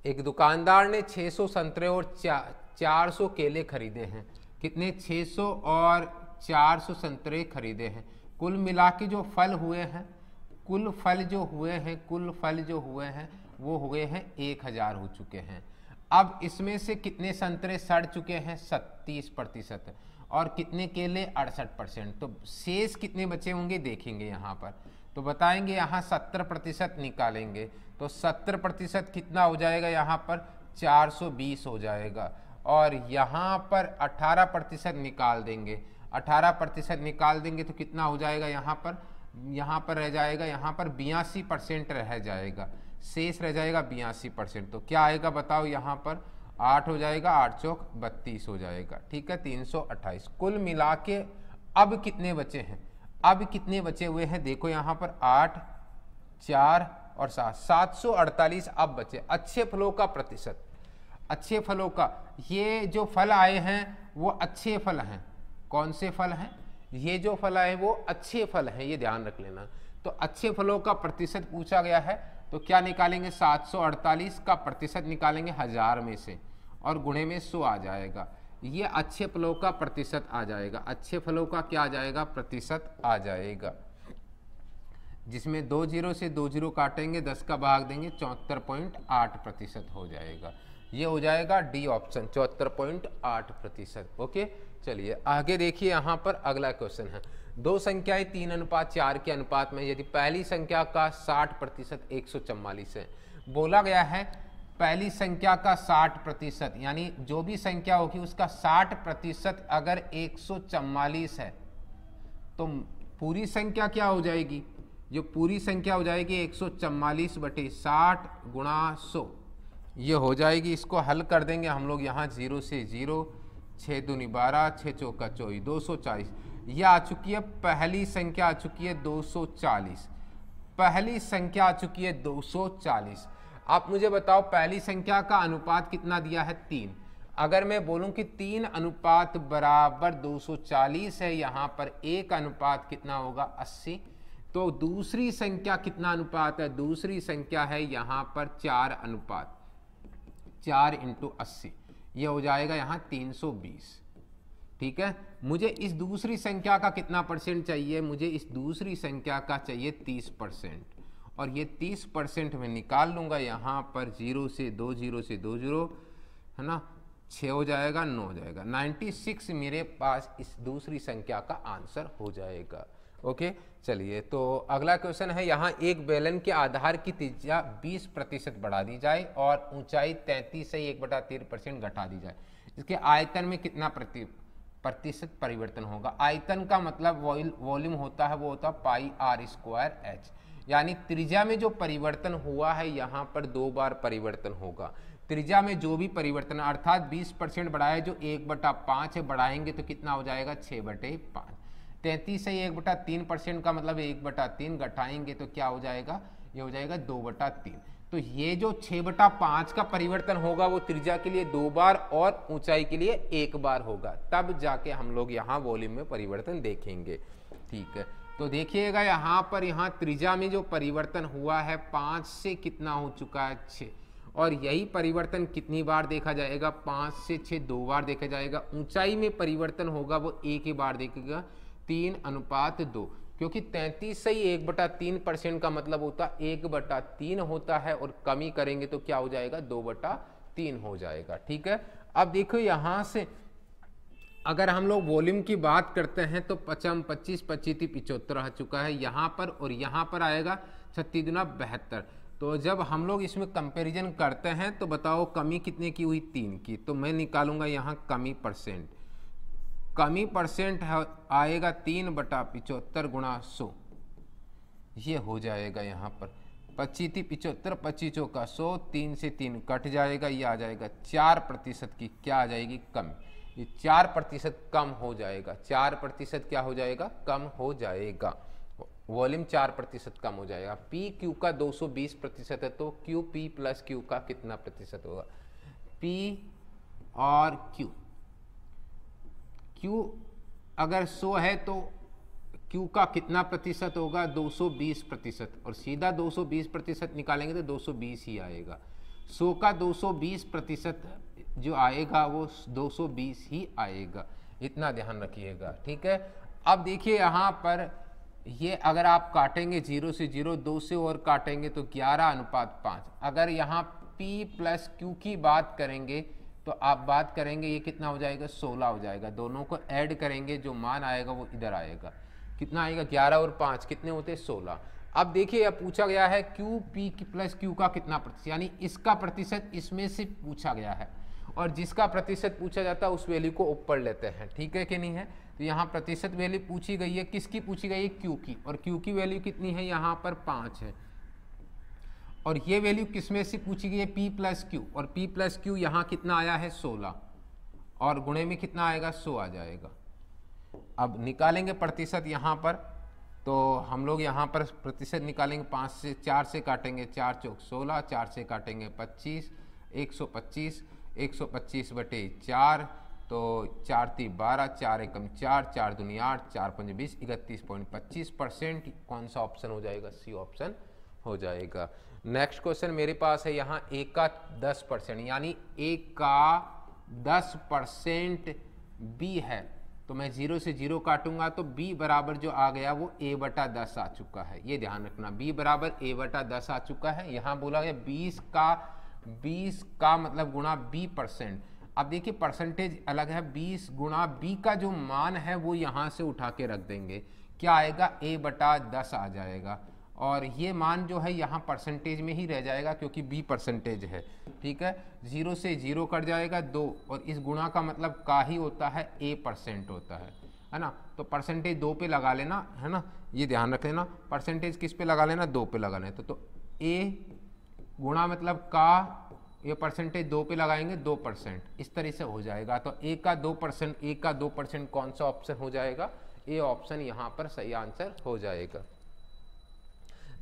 Speaker 1: एक दुकानदार ने छः सौ संतरे और चार सौ केले खरीदे हैं कितने सौ और चार सौ संतरे खरीदे हैं कुल मिला के जो फल हुए हैं कुल फल जो हुए हैं कुल फल जो हुए हैं वो हो गए हैं एक हज़ार हो चुके हैं अब इसमें से कितने संतरे सड़ चुके हैं सत्तीस प्रतिशत और कितने केले अड़सठ परसेंट तो शेष कितने बचे होंगे देखेंगे यहाँ पर तो बताएंगे यहाँ सत्तर प्रतिशत निकालेंगे तो सत्तर प्रतिशत कितना हो जाएगा यहाँ पर चार सौ बीस हो जाएगा और यहाँ पर अठारह प्रतिशत निकाल देंगे अठारह प्रतिशत निकाल देंगे तो कितना हो जाएगा यहाँ पर यहाँ पर रह जाएगा यहाँ पर बयासी परसेंट रह जाएगा शेष रह जाएगा बयासी परसेंट तो क्या आएगा बताओ यहाँ पर आठ हो जाएगा आठ चौक बत्तीस हो जाएगा ठीक है तीन सौ अट्ठाईस कुल मिला के अब कितने बचे हैं अब कितने बचे हुए हैं देखो यहाँ पर आठ चार और सात सात सौ अड़तालीस अब बचे अच्छे फलों का प्रतिशत अच्छे फलों का ये जो फल आए हैं वो अच्छे फल हैं कौन से फल हैं ये जो फल आए वो अच्छे फल हैं ये ध्यान रख लेना तो अच्छे फलों का प्रतिशत पूछा गया है तो क्या निकालेंगे 748 का प्रतिशत निकालेंगे हज़ार में से और गुणे में सो आ जाएगा ये अच्छे फलों का प्रतिशत आ जाएगा अच्छे फलों का क्या आ जाएगा प्रतिशत आ जाएगा जिसमें दो जीरो से दो जीरो काटेंगे दस का भाग देंगे चौहत्तर पॉइंट आठ प्रतिशत हो जाएगा ये हो जाएगा डी ऑप्शन चौहत्तर पॉइंट आठ प्रतिशत ओके चलिए आगे देखिए यहाँ पर अगला क्वेश्चन है दो संख्याएं तीन अनुपात चार के अनुपात में यदि पहली संख्या का साठ प्रतिशत एक है बोला गया है पहली संख्या का 60 प्रतिशत यानी जो भी संख्या होगी उसका 60 प्रतिशत अगर एक है तो पूरी संख्या क्या हो जाएगी जो पूरी संख्या हो जाएगी एक सौ चवालीस बटे साठ गुणा सौ ये हो जाएगी इसको हल कर देंगे हम लोग यहाँ जीरो से जीरो छः दूनी बारह छः चौका चौबीस दो सौ चालीस ये आ चुकी है पहली संख्या आ चुकी है 240 पहली संख्या आ चुकी है 240 आप मुझे बताओ पहली संख्या का अनुपात कितना दिया है तीन अगर मैं बोलूं कि तीन अनुपात बराबर 240 है यहाँ पर एक अनुपात कितना होगा 80 तो दूसरी संख्या कितना अनुपात है दूसरी संख्या है यहाँ पर चार अनुपात चार इंटू अस्सी यह हो जाएगा यहाँ 320 ठीक है मुझे इस दूसरी संख्या का कितना परसेंट चाहिए मुझे इस दूसरी संख्या का चाहिए तीस परसेंट और ये तीस परसेंट मैं निकाल लूँगा यहाँ पर जीरो से दो जीरो से दो जीरो है ना छः हो जाएगा नौ हो जाएगा नाइन्टी सिक्स मेरे पास इस दूसरी संख्या का आंसर हो जाएगा ओके चलिए तो अगला क्वेश्चन है यहाँ एक बेलन के आधार की त्रिज्या बीस प्रतिशत बढ़ा दी जाए और ऊंचाई तैंतीस से एक बटा तेरह परसेंट घटा दी जाए इसके आयतन में कितना प्रति प्रतिशत परिवर्तन होगा आयतन का मतलब वॉल्यूम होता है वो होता है पाई आर स्क्वायर एच यानी त्रिज्या में जो परिवर्तन हुआ है यहाँ पर दो बार परिवर्तन होगा त्रिज्या में जो भी परिवर्तन अर्थात 20 परसेंट बढ़ाए जो एक बटा पाँच है बढ़ाएंगे तो कितना हो जाएगा छः बटे पाँच तैंतीस से एक बटा तीन परसेंट का मतलब एक बटा तीन घटाएंगे तो क्या हो जाएगा ये हो जाएगा दो बटा तीन तो ये जो छह बटा पांच का परिवर्तन होगा वो त्रिज्या के लिए दो बार और ऊंचाई के लिए एक बार होगा तब जाके हम लोग यहाँ वॉल्यूम में परिवर्तन देखेंगे ठीक है तो देखिएगा यहाँ पर यहाँ त्रिज्या में जो परिवर्तन हुआ है पाँच से कितना हो चुका है छ और यही परिवर्तन कितनी बार देखा जाएगा पांच से छ दो बार देखा जाएगा ऊंचाई में परिवर्तन होगा वो एक ही बार देखेगा तीन अनुपात दो क्योंकि 33 से ही एक बटा तीन परसेंट का मतलब होता है एक बटा तीन होता है और कमी करेंगे तो क्या हो जाएगा दो बटा तीन हो जाएगा ठीक है अब देखो यहाँ से अगर हम लोग वॉल्यूम की बात करते हैं तो पचम पच्चीस पच्चीस पिचहत्तर आ चुका है यहाँ पर और यहाँ पर आएगा छत्तीस दुना बहत्तर तो जब हम लोग इसमें कंपैरिजन करते हैं तो बताओ कमी कितने की हुई तीन की तो मैं निकालूंगा यहाँ कमी परसेंट कमी परसेंट आएगा तीन बटा पिचहत्तर गुणा सौ ये हो जाएगा यहाँ पर पच्चीती पिचहत्तर पच्चीसों का सौ तीन से तीन कट जाएगा ये आ जाएगा चार प्रतिशत की क्या आ जाएगी कम ये चार प्रतिशत कम हो जाएगा चार प्रतिशत क्या हो जाएगा कम हो जाएगा वॉल्यूम चार प्रतिशत कम हो जाएगा पी क्यू का 220 प्रतिशत है तो क्यू पी प्लस क्यू का कितना प्रतिशत होगा पी और क्यू क्यू अगर 100 है तो क्यू का कितना प्रतिशत होगा 220 प्रतिशत और सीधा 220 प्रतिशत निकालेंगे तो 220 ही आएगा 100 का 220 प्रतिशत जो आएगा वो 220 ही आएगा इतना ध्यान रखिएगा ठीक है अब देखिए यहाँ पर ये अगर आप काटेंगे जीरो से जीरो दो से और काटेंगे तो ग्यारह अनुपात पाँच अगर यहाँ पी प्लस क्यू की बात करेंगे तो आप बात करेंगे ये कितना हो जाएगा सोलह हो जाएगा दोनों को ऐड करेंगे जो मान आएगा वो इधर आएगा कितना आएगा ग्यारह और पाँच कितने होते हैं सोलह अब देखिए अब पूछा गया है क्यू पी प्लस क्यू का कितना प्रतिशत यानी इसका प्रतिशत इसमें से पूछा गया है और जिसका प्रतिशत पूछा जाता है उस वैल्यू को ऊपर लेते हैं ठीक है कि नहीं है तो यहाँ प्रतिशत वैल्यू पूछी गई है किसकी पूछी गई है क्यू की और क्यू की वैल्यू कितनी है यहाँ पर पाँच है और ये वैल्यू किस में से पूछी गई है पी प्लस क्यू और पी प्लस क्यू यहाँ कितना आया है सोलह और गुणे में कितना आएगा सो आ जाएगा अब निकालेंगे प्रतिशत यहाँ पर तो हम लोग यहाँ पर प्रतिशत निकालेंगे पाँच से चार से काटेंगे चार चौक सोलह चार से काटेंगे पच्चीस एक सौ पच्चीस एक सौ पच्चीस बटे चार तो चार ती बारह चार एकम चार चार दुनिया आठ चार पंच बीस इकतीस पॉइंट पच्चीस परसेंट कौन सा ऑप्शन हो जाएगा सी ऑप्शन हो जाएगा नेक्स्ट क्वेश्चन मेरे पास है यहाँ एक का दस परसेंट यानी एक का दस परसेंट बी है तो मैं जीरो से जीरो काटूंगा तो बी बराबर जो आ गया वो ए बटा दस आ चुका है ये ध्यान रखना बी बराबर ए बटा दस आ चुका है यहाँ बोला गया बीस का बीस का मतलब गुणा बी परसेंट अब देखिए परसेंटेज अलग है बीस गुणा बी का जो मान है वो यहाँ से उठा के रख देंगे क्या आएगा ए बटा दस आ जाएगा और ये मान जो है यहाँ परसेंटेज में ही रह जाएगा क्योंकि बी परसेंटेज है ठीक है ज़ीरो से ज़ीरो कट जाएगा दो और इस गुणा का मतलब का ही होता है ए परसेंट होता है है ना तो परसेंटेज दो पे लगा लेना है ना ये ध्यान रख लेना परसेंटेज किस पे लगा लेना दो पे लगा लेना तो, तो ए गुणा मतलब का ये परसेंटेज दो पे लगाएंगे दो परसेंट इस तरह से हो जाएगा तो ए का दो परसेंट ए का दो परसेंट कौन सा ऑप्शन हो जाएगा ए ऑप्शन यहाँ पर सही आंसर हो जाएगा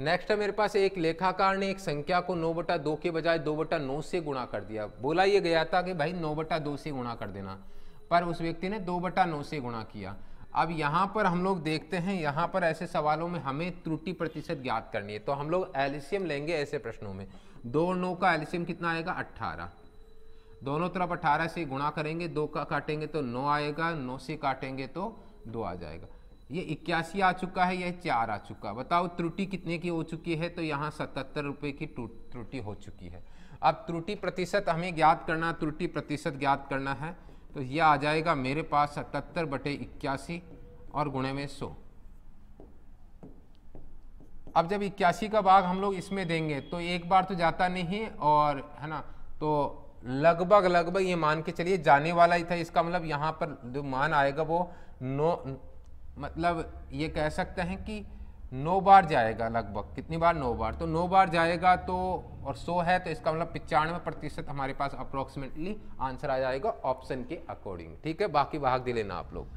Speaker 1: नेक्स्ट है मेरे पास एक लेखाकार ने एक संख्या को नौ बटा दो के बजाय दो बटा नौ से गुणा कर दिया बोला ये गया था कि भाई नौ बटा दो से गुणा कर देना पर उस व्यक्ति ने दो बटा नौ से गुणा किया अब यहाँ पर हम लोग देखते हैं यहाँ पर ऐसे सवालों में हमें त्रुटि प्रतिशत ज्ञात करनी है तो हम लोग एलिसियम लेंगे ऐसे प्रश्नों में दो नौ का एल्शियम कितना आएगा अट्ठारह दोनों तरफ अट्ठारह से गुणा करेंगे दो का काटेंगे तो नौ आएगा नौ से काटेंगे तो दो आ जाएगा ये इक्यासी आ चुका है यह चार आ चुका है बताओ त्रुटि कितने की हो चुकी है तो यहाँ सतहत्तर रुपये की त्रुटि हो चुकी है अब त्रुटि प्रतिशत हमें ज्ञात करना त्रुटि प्रतिशत ज्ञात करना है तो यह आ जाएगा मेरे पास सतहत्तर बटे इक्यासी और गुणे में सौ अब जब इक्यासी का भाग हम लोग इसमें देंगे तो एक बार तो जाता नहीं और है ना तो लगभग लगभग ये मान के चलिए जाने वाला ही था इसका मतलब यहाँ पर जो मान आएगा वो नौ मतलब ये कह सकते हैं कि नौ बार जाएगा लगभग कितनी बार नौ बार तो नौ बार जाएगा तो और सौ है तो इसका मतलब पचानवे प्रतिशत हमारे पास अप्रोक्सीमेटली आंसर आ जाएगा ऑप्शन के अकॉर्डिंग ठीक है बाकी भाग दे लेना आप लोग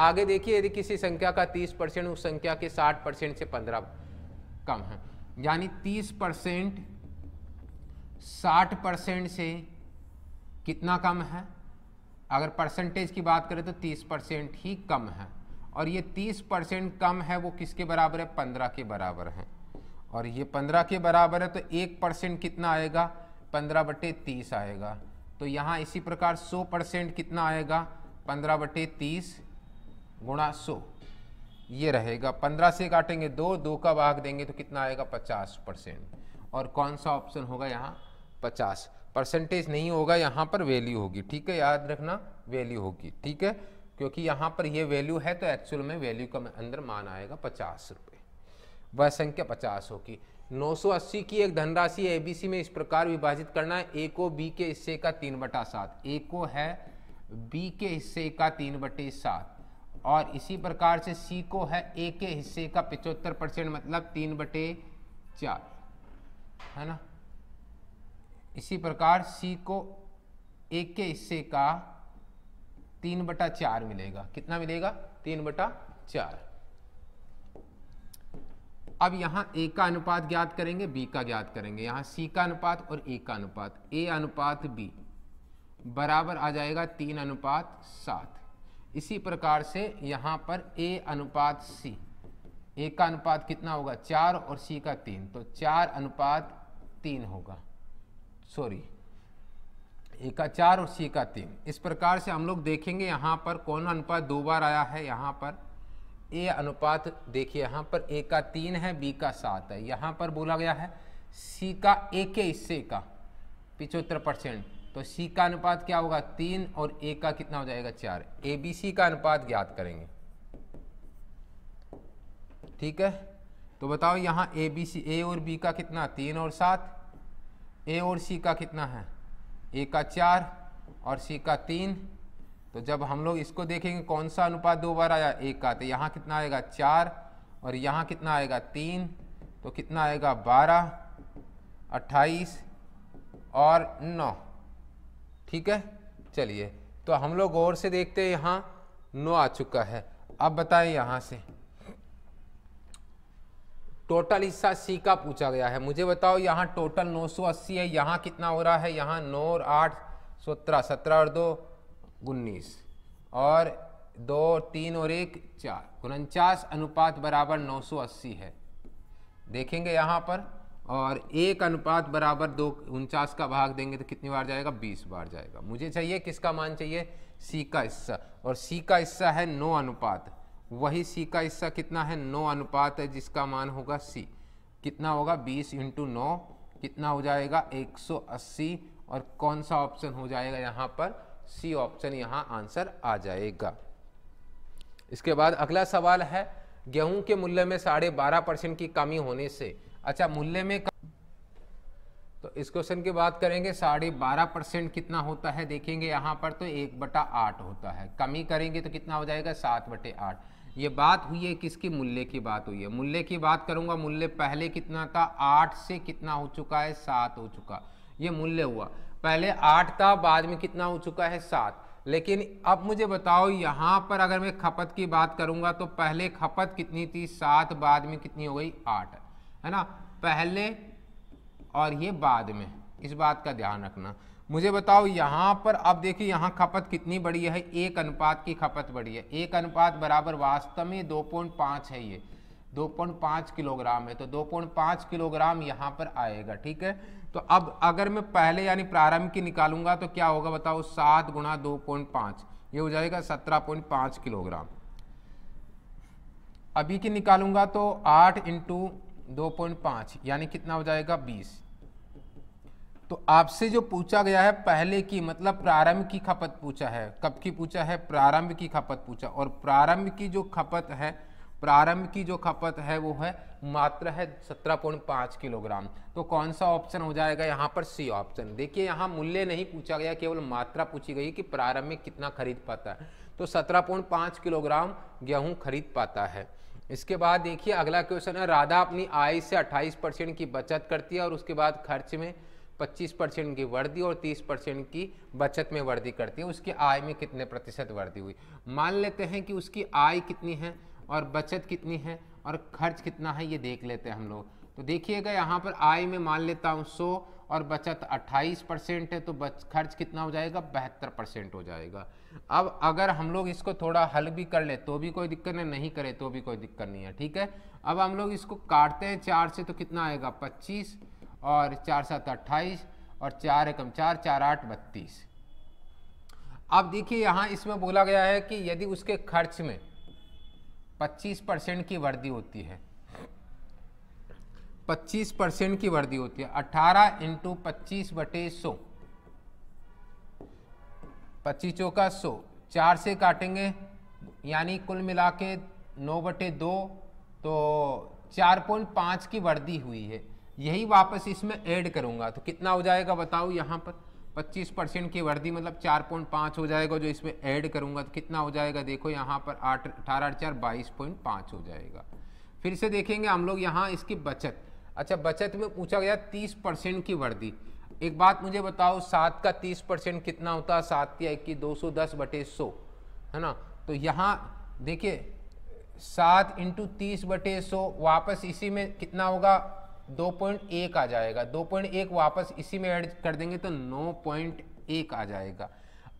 Speaker 1: आगे देखिए यदि किसी संख्या का 30 परसेंट उस संख्या के 60 परसेंट से 15 कम है यानी 30 परसेंट साठ परसेंट से कितना कम है अगर परसेंटेज की बात करें तो 30 परसेंट ही कम है और ये 30 परसेंट कम है वो किसके बराबर है 15 के बराबर है और ये 15 के बराबर है तो एक परसेंट कितना आएगा 15 बटे तीस आएगा तो यहाँ इसी प्रकार 100 परसेंट कितना आएगा 15 बटे तीस गुणा सौ ये रहेगा 15 से काटेंगे दो दो का भाग देंगे तो कितना आएगा 50 परसेंट और कौन सा ऑप्शन होगा यहाँ 50 परसेंटेज नहीं होगा यहाँ पर वैल्यू होगी ठीक है याद रखना वैल्यू होगी ठीक है क्योंकि यहाँ पर ये वैल्यू है तो एक्चुअल में वैल्यू का अंदर मान आएगा पचास रुपये वह संख्या पचास होगी 980 की एक धनराशि ए बी सी में इस प्रकार विभाजित करना है ए को बी के हिस्से का तीन बटा सात ए को है बी के हिस्से का तीन बटे सात और इसी प्रकार से सी को है ए के हिस्से का पिचहत्तर परसेंट मतलब तीन बटे चार है ना इसी प्रकार सी को ए के हिस्से का तीन बटा चार मिलेगा कितना मिलेगा तीन बटा चार अब यहाँ ए का अनुपात ज्ञात करेंगे बी का ज्ञात करेंगे यहाँ सी का अनुपात और ए का अनुपात ए अनुपात बी बराबर आ जाएगा तीन अनुपात सात इसी प्रकार से यहाँ पर ए अनुपात सी ए का अनुपात कितना होगा चार और सी का तीन तो चार अनुपात तीन होगा सॉरी ए का चार और सी का तीन इस प्रकार से हम लोग देखेंगे यहाँ पर कौन अनुपात दो बार आया है यहाँ पर ए अनुपात देखिए यहाँ पर ए का तीन है बी का सात है यहाँ पर बोला गया है सी का ए के हिस्से का पिचहत्तर परसेंट तो सी का अनुपात क्या होगा तीन और ए का कितना हो जाएगा चार ए बी सी का अनुपात ज्ञात करेंगे ठीक है तो बताओ यहाँ ए बी सी ए और बी का कितना तीन और सात ए और सी का कितना है ए का चार और सी का तीन तो जब हम लोग इसको देखेंगे कौन सा अनुपात दो बार आया एक का तो यहाँ कितना आएगा चार और यहाँ कितना आएगा तीन तो कितना आएगा बारह अट्ठाईस और नौ ठीक है चलिए तो हम लोग गौर से देखते हैं यहाँ नौ आ चुका है अब बताएं यहाँ से टोटल हिस्सा सी का पूछा गया है मुझे बताओ यहाँ टोटल 980 है यहाँ कितना हो रहा है यहाँ नौ और आठ सत्रह सत्रह और दो उन्नीस और दो तीन और एक चार उनचास अनुपात बराबर 980 है देखेंगे यहाँ पर और एक अनुपात बराबर दो उनचास का भाग देंगे तो कितनी बार जाएगा बीस बार जाएगा मुझे चाहिए किसका मान चाहिए सी का हिस्सा और सी का हिस्सा है नौ अनुपात वही सी का हिस्सा कितना है नौ अनुपात है जिसका मान होगा सी कितना होगा बीस इंटू नौ कितना हो जाएगा एक सौ अस्सी और कौन सा ऑप्शन हो जाएगा यहाँ पर सी ऑप्शन यहाँ आंसर आ जाएगा इसके बाद अगला सवाल है गेहूं के मूल्य में साढ़े बारह परसेंट की कमी होने से अच्छा मूल्य में कम... तो इस क्वेश्चन की बात करेंगे साढ़े बारह परसेंट कितना होता है देखेंगे यहाँ पर तो एक बटा आठ होता है कमी करेंगे तो कितना हो जाएगा सात बटे आठ ये बात हुई है किसकी मूल्य की बात हुई है मूल्य की बात करूंगा मूल्य पहले कितना था आठ से कितना हो चुका है सात हो चुका ये मूल्य हुआ पहले आठ था बाद में कितना हो चुका है सात लेकिन अब मुझे बताओ यहाँ पर अगर मैं खपत की बात करूँगा तो पहले खपत कितनी थी सात बाद में कितनी हो गई आठ है ना पहले और ये बाद में इस बात का ध्यान रखना मुझे बताओ यहाँ पर अब देखिए यहाँ खपत कितनी बड़ी है एक अनुपात की खपत बड़ी है एक अनुपात बराबर वास्तव में दो पॉइंट पाँच है ये दो पॉइंट पाँच किलोग्राम है तो दो पॉइंट पाँच किलोग्राम यहाँ पर आएगा ठीक है तो अब अगर मैं पहले यानी प्रारंभ की निकालूंगा तो क्या होगा बताओ सात गुणा दो पॉइंट पाँच ये हो जाएगा सत्रह पॉइंट पाँच किलोग्राम अभी की निकालूंगा तो आठ इंटू दो पॉइंट पाँच यानी कितना हो जाएगा बीस तो आपसे जो पूछा गया है पहले की मतलब प्रारंभ की खपत पूछा है कब की पूछा है प्रारंभ की खपत पूछा और प्रारंभ की जो खपत है प्रारंभ की जो खपत है वो है मात्र है सत्रह पॉइंट पाँच किलोग्राम तो कौन सा ऑप्शन हो जाएगा यहाँ पर सी ऑप्शन देखिए यहाँ मूल्य नहीं पूछा गया केवल मात्रा पूछी गई कि प्रारंभ में कितना खरीद पाता है तो सत्रह पॉइंट पाँच किलोग्राम गेहूँ खरीद पाता है इसके बाद देखिए अगला क्वेश्चन है राधा अपनी आय से अट्ठाईस परसेंट की बचत करती है और उसके बाद खर्च में 25 परसेंट की वर्दी और 30 परसेंट की बचत में वर्दी करती है उसकी आय में कितने प्रतिशत वर्दी हुई मान लेते हैं कि उसकी आय कितनी है और बचत कितनी है और खर्च कितना है ये देख लेते हैं हम लोग तो देखिएगा यहाँ पर आय में मान लेता हूँ सौ और बचत 28 परसेंट है तो बच खर्च कितना हो जाएगा बहत्तर परसेंट हो जाएगा अब अगर हम लोग इसको थोड़ा हल भी कर ले तो भी कोई दिक्कत नहीं नहीं करें तो भी कोई दिक्कत नहीं है ठीक है अब हम लोग इसको काटते हैं चार से तो कितना आएगा पच्चीस और चार सात अट्ठाईस और चार एकम चार चार आठ बत्तीस अब देखिए यहाँ इसमें बोला गया है कि यदि उसके खर्च में 25 परसेंट की वर्दी होती है 25 परसेंट की वर्दी होती है 18 इंटू पच्चीस बटे सौ पच्चीसों का सौ चार से काटेंगे यानी कुल मिला के नौ बटे दो तो चार पॉइंट पाँच की वर्दी हुई है यही वापस इसमें ऐड करूँगा तो कितना हो जाएगा बताओ यहाँ पर 25 परसेंट की वर्दी मतलब 4.5 हो जाएगा जो इसमें ऐड करूँगा तो कितना हो जाएगा देखो यहाँ पर आठ अठारह चार बाईस पॉइंट पाँच हो जाएगा फिर से देखेंगे हम लोग यहाँ इसकी बचत अच्छा बचत में पूछा गया तीस परसेंट की वर्दी एक बात मुझे बताओ सात का तीस परसेंट कितना होता है सात या इक्कीस दो सौ दस बटे सौ है ना तो यहाँ देखिए सात इंटू तीस बटे सौ वापस इसी में कितना होगा दो पॉइंट एक आ जाएगा दो पॉइंट एक वापस इसी में ऐड कर देंगे तो नौ पॉइंट एक आ जाएगा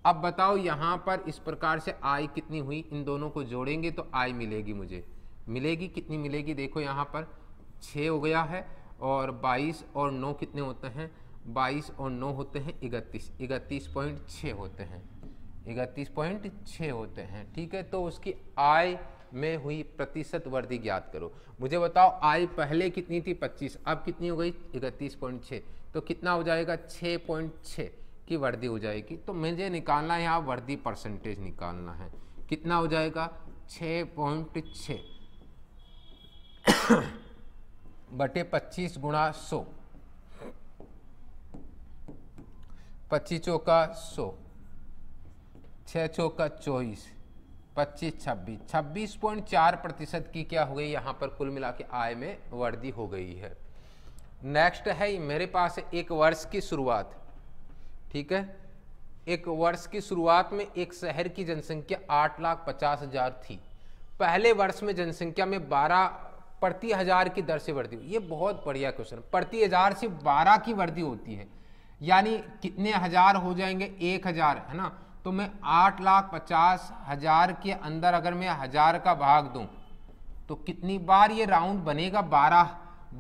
Speaker 1: अब बताओ यहाँ पर इस प्रकार से आई कितनी हुई इन दोनों को जोड़ेंगे तो आई मिलेगी मुझे मिलेगी कितनी मिलेगी देखो यहाँ पर छ हो गया है और बाईस और नौ कितने होते हैं बाईस और नौ होते हैं इकतीस इकतीस पॉइंट छ होते हैं इकतीस पॉइंट छ होते हैं ठीक है तो उसकी आय में हुई प्रतिशत वृद्धि ज्ञात करो मुझे बताओ आय पहले कितनी थी 25 अब कितनी हो गई इकतीस पॉइंट छः तो कितना हो जाएगा 6.6 पॉइंट छः की वृद्धि हो जाएगी तो मुझे निकालना है यहाँ वृद्धि परसेंटेज निकालना है कितना हो जाएगा छः पॉइंट बटे पच्चीस गुणा सौ पच्चीसों का सौ छः चौका चौबीस पच्चीस छब्बीस छब्बीस पॉइंट चार प्रतिशत की क्या हो गई यहाँ पर कुल मिला के आय में वृद्धि हो गई है नेक्स्ट है मेरे पास एक वर्ष की शुरुआत ठीक है एक वर्ष की शुरुआत में एक शहर की जनसंख्या आठ लाख पचास हजार थी पहले वर्ष में जनसंख्या में बारह प्रति हजार की दर से वृद्धि ये बहुत बढ़िया क्वेश्चन प्रति हजार से बारह की वृद्धि होती है यानी कितने हजार हो जाएंगे एक हजार है ना तो मैं आठ लाख पचास हजार के अंदर अगर मैं हजार का भाग दूं तो कितनी बार ये राउंड बनेगा बारह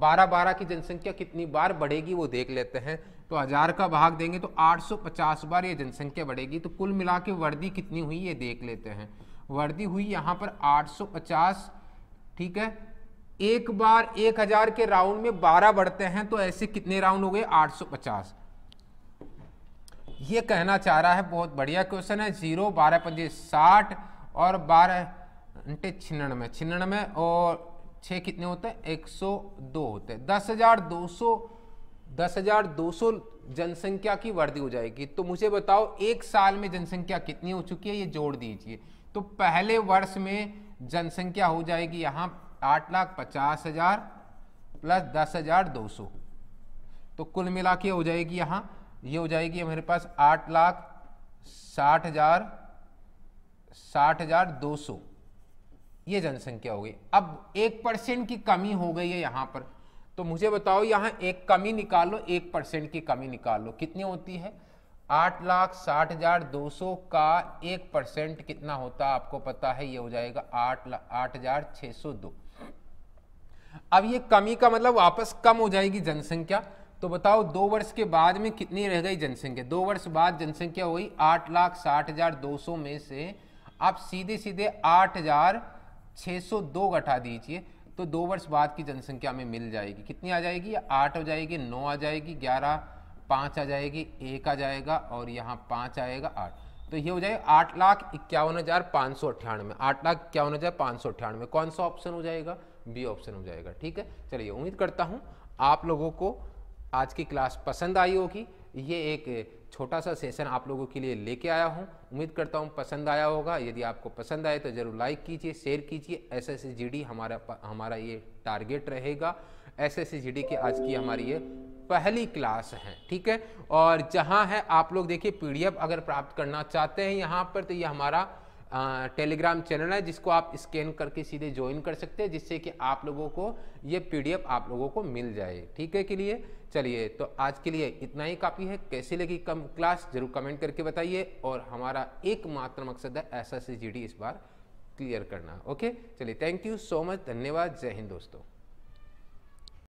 Speaker 1: बारह बारह की जनसंख्या कितनी बार बढ़ेगी वो देख लेते हैं तो हजार का भाग देंगे तो 850 बार ये जनसंख्या बढ़ेगी तो कुल मिला के वर्दी कितनी हुई ये देख लेते हैं वर्दी हुई यहाँ पर 850 ठीक है एक बार 1000 के राउंड में 12 बढ़ते हैं तो ऐसे कितने राउंड हो गए 850 ये कहना चाह रहा है बहुत बढ़िया क्वेश्चन है जीरो बारह पंजे साठ और बारह अंटे छिन्नवे छिन्नवे और छः कितने होते हैं एक सौ दो होते हैं दस हज़ार दो सौ दस हज़ार दो सौ जनसंख्या की वृद्धि हो जाएगी तो मुझे बताओ एक साल में जनसंख्या कितनी हो चुकी है ये जोड़ दीजिए तो पहले वर्ष में जनसंख्या हो जाएगी यहाँ आठ लाख पचास हज़ार प्लस दस हज़ार दो सौ तो कुल मिला के हो जाएगी यहाँ ये हो जाएगी हमारे पास आठ लाख साठ हजार साठ हजार दो सौ ये जनसंख्या हो गई अब एक परसेंट की कमी हो गई है यहां पर तो मुझे बताओ यहां एक कमी निकाल लो एक परसेंट की कमी निकाल लो कितनी होती है आठ लाख साठ हजार दो सौ का एक परसेंट कितना होता आपको पता है ये हो जाएगा आठ आठ हजार छह सौ दो अब ये कमी का मतलब वापस कम हो जाएगी जनसंख्या तो बताओ दो वर्ष के बाद में कितनी रह गई जनसंख्या दो वर्ष बाद जनसंख्या हुई आठ लाख साठ हजार दो सौ में से आप सीधे सीधे आठ हजार छः सौ दो घटा दीजिए तो दो वर्ष बाद की जनसंख्या हमें मिल जाएगी कितनी आ जाएगी आठ हो जाएगी नौ आ जाएगी ग्यारह पाँच आ जाएगी एक आ जाएगा और यहाँ पाँच आएगा आठ तो ये हो जाएगा आठ लाख इक्यावन हज़ार पाँच सौ अट्ठानवे आठ लाख इक्यावन हज़ार पाँच सौ अट्ठानवे कौन सा ऑप्शन हो जाएगा बी ऑप्शन हो जाएगा ठीक है चलिए उम्मीद करता हूँ आप लोगों को आज की क्लास पसंद आई होगी ये एक छोटा सा सेशन आप लोगों के लिए लेके आया हूँ उम्मीद करता हूँ पसंद आया होगा यदि आपको पसंद आए तो ज़रूर लाइक कीजिए शेयर कीजिए एस एस हमारा हमारा ये टारगेट रहेगा एस एस की आज की हमारी ये पहली क्लास है ठीक है और जहाँ है आप लोग देखिए पीडीएफ अगर प्राप्त करना चाहते हैं यहाँ पर तो ये हमारा टेलीग्राम चैनल है जिसको आप स्कैन करके सीधे ज्वाइन कर सकते हैं जिससे कि आप लोगों को ये पीडीएफ आप लोगों को मिल जाए ठीक है के लिए चलिए तो आज के लिए इतना ही काफ़ी है कैसी लगी कम क्लास जरूर कमेंट करके बताइए और हमारा एकमात्र मकसद है एस एस इस बार क्लियर करना ओके चलिए थैंक यू सो मच धन्यवाद जय हिंद दोस्तों